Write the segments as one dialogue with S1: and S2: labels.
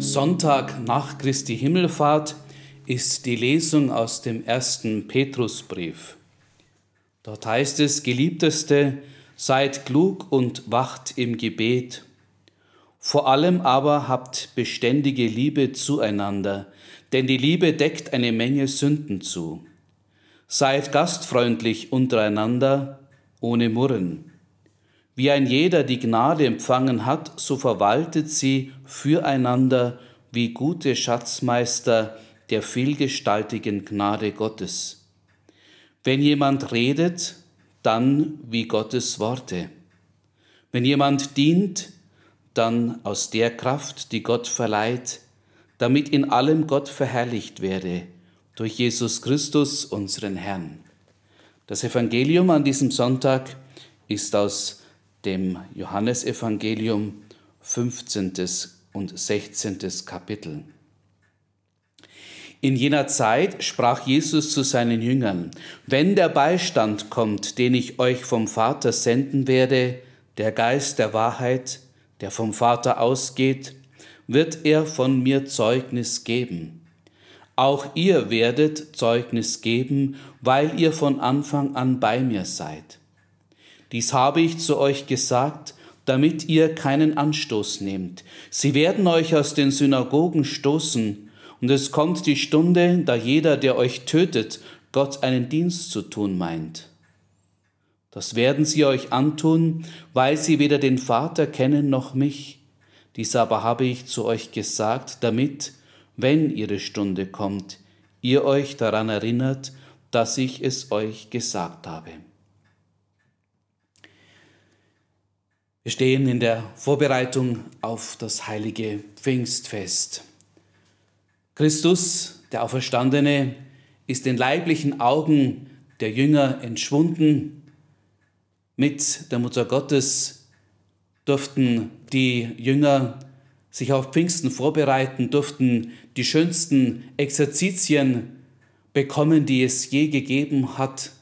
S1: Sonntag nach Christi Himmelfahrt ist die Lesung aus dem ersten Petrusbrief. Dort heißt es, Geliebteste, seid klug und wacht im Gebet. Vor allem aber habt beständige Liebe zueinander, denn die Liebe deckt eine Menge Sünden zu. Seid gastfreundlich untereinander, ohne Murren. Wie ein jeder die Gnade empfangen hat, so verwaltet sie füreinander wie gute Schatzmeister der vielgestaltigen Gnade Gottes. Wenn jemand redet, dann wie Gottes Worte. Wenn jemand dient, dann aus der Kraft, die Gott verleiht, damit in allem Gott verherrlicht werde, durch Jesus Christus, unseren Herrn. Das Evangelium an diesem Sonntag ist aus dem Johannesevangelium 15. und 16. Kapitel. In jener Zeit sprach Jesus zu seinen Jüngern, wenn der Beistand kommt, den ich euch vom Vater senden werde, der Geist der Wahrheit, der vom Vater ausgeht, wird er von mir Zeugnis geben. Auch ihr werdet Zeugnis geben, weil ihr von Anfang an bei mir seid. Dies habe ich zu euch gesagt, damit ihr keinen Anstoß nehmt. Sie werden euch aus den Synagogen stoßen, und es kommt die Stunde, da jeder, der euch tötet, Gott einen Dienst zu tun meint. Das werden sie euch antun, weil sie weder den Vater kennen noch mich. Dies aber habe ich zu euch gesagt, damit, wenn ihre Stunde kommt, ihr euch daran erinnert, dass ich es euch gesagt habe. Wir stehen in der Vorbereitung auf das heilige Pfingstfest. Christus, der Auferstandene, ist den leiblichen Augen der Jünger entschwunden. Mit der Mutter Gottes durften die Jünger sich auf Pfingsten vorbereiten, durften die schönsten Exerzitien bekommen, die es je gegeben hat,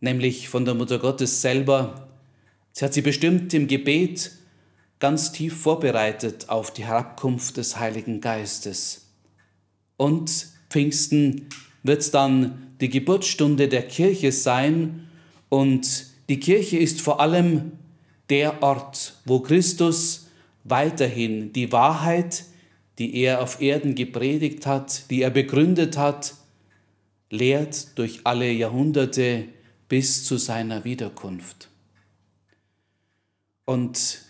S1: nämlich von der Mutter Gottes selber Sie hat sie bestimmt im Gebet ganz tief vorbereitet auf die Herabkunft des Heiligen Geistes. Und Pfingsten wird dann die Geburtsstunde der Kirche sein und die Kirche ist vor allem der Ort, wo Christus weiterhin die Wahrheit, die er auf Erden gepredigt hat, die er begründet hat, lehrt durch alle Jahrhunderte bis zu seiner Wiederkunft. Und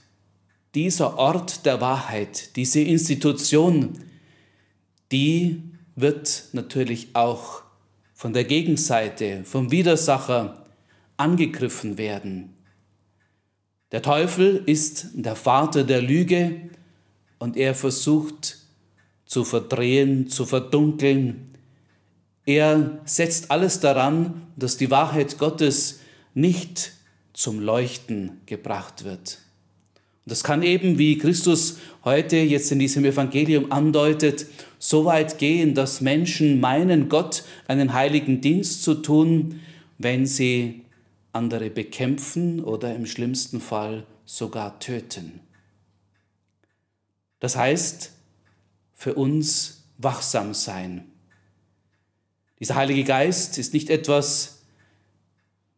S1: dieser Ort der Wahrheit, diese Institution, die wird natürlich auch von der Gegenseite, vom Widersacher angegriffen werden. Der Teufel ist der Vater der Lüge und er versucht zu verdrehen, zu verdunkeln. Er setzt alles daran, dass die Wahrheit Gottes nicht zum Leuchten gebracht wird. Und das kann eben, wie Christus heute jetzt in diesem Evangelium andeutet, so weit gehen, dass Menschen meinen, Gott einen heiligen Dienst zu tun, wenn sie andere bekämpfen oder im schlimmsten Fall sogar töten. Das heißt, für uns wachsam sein. Dieser Heilige Geist ist nicht etwas,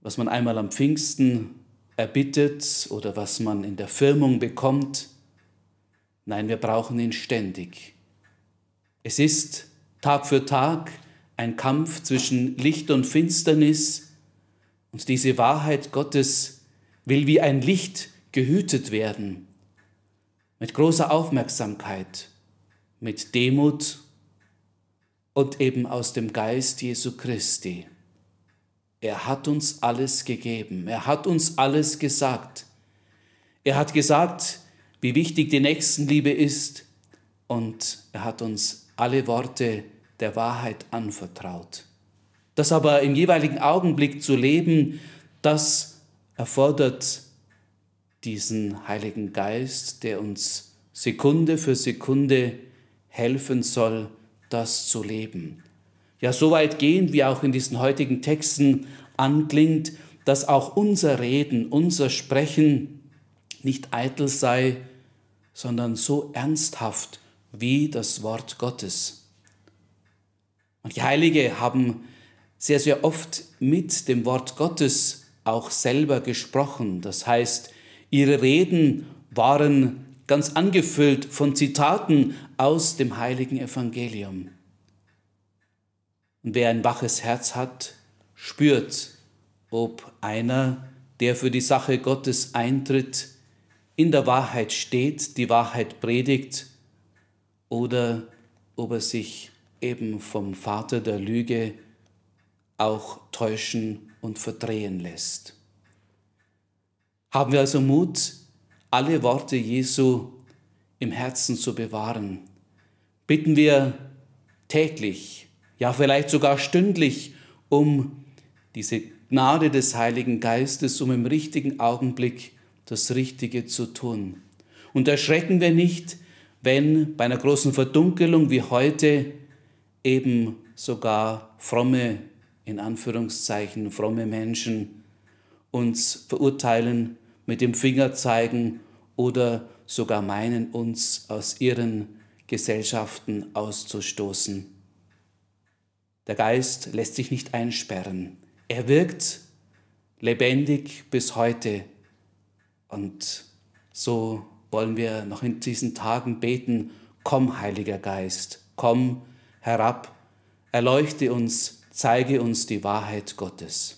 S1: was man einmal am Pfingsten erbittet oder was man in der Firmung bekommt. Nein, wir brauchen ihn ständig. Es ist Tag für Tag ein Kampf zwischen Licht und Finsternis und diese Wahrheit Gottes will wie ein Licht gehütet werden, mit großer Aufmerksamkeit, mit Demut und eben aus dem Geist Jesu Christi. Er hat uns alles gegeben. Er hat uns alles gesagt. Er hat gesagt, wie wichtig die Nächstenliebe ist. Und er hat uns alle Worte der Wahrheit anvertraut. Das aber im jeweiligen Augenblick zu leben, das erfordert diesen Heiligen Geist, der uns Sekunde für Sekunde helfen soll, das zu leben ja so weit gehen, wie auch in diesen heutigen Texten anklingt, dass auch unser Reden, unser Sprechen nicht eitel sei, sondern so ernsthaft wie das Wort Gottes. Manche Heilige haben sehr, sehr oft mit dem Wort Gottes auch selber gesprochen. Das heißt, ihre Reden waren ganz angefüllt von Zitaten aus dem heiligen Evangelium. Und wer ein waches Herz hat, spürt, ob einer, der für die Sache Gottes eintritt, in der Wahrheit steht, die Wahrheit predigt oder ob er sich eben vom Vater der Lüge auch täuschen und verdrehen lässt. Haben wir also Mut, alle Worte Jesu im Herzen zu bewahren. Bitten wir täglich ja vielleicht sogar stündlich, um diese Gnade des Heiligen Geistes, um im richtigen Augenblick das Richtige zu tun. Und erschrecken wir nicht, wenn bei einer großen Verdunkelung wie heute eben sogar fromme, in Anführungszeichen fromme Menschen uns verurteilen, mit dem Finger zeigen oder sogar meinen, uns aus ihren Gesellschaften auszustoßen. Der Geist lässt sich nicht einsperren. Er wirkt lebendig bis heute. Und so wollen wir noch in diesen Tagen beten, komm Heiliger Geist, komm herab, erleuchte uns, zeige uns die Wahrheit Gottes.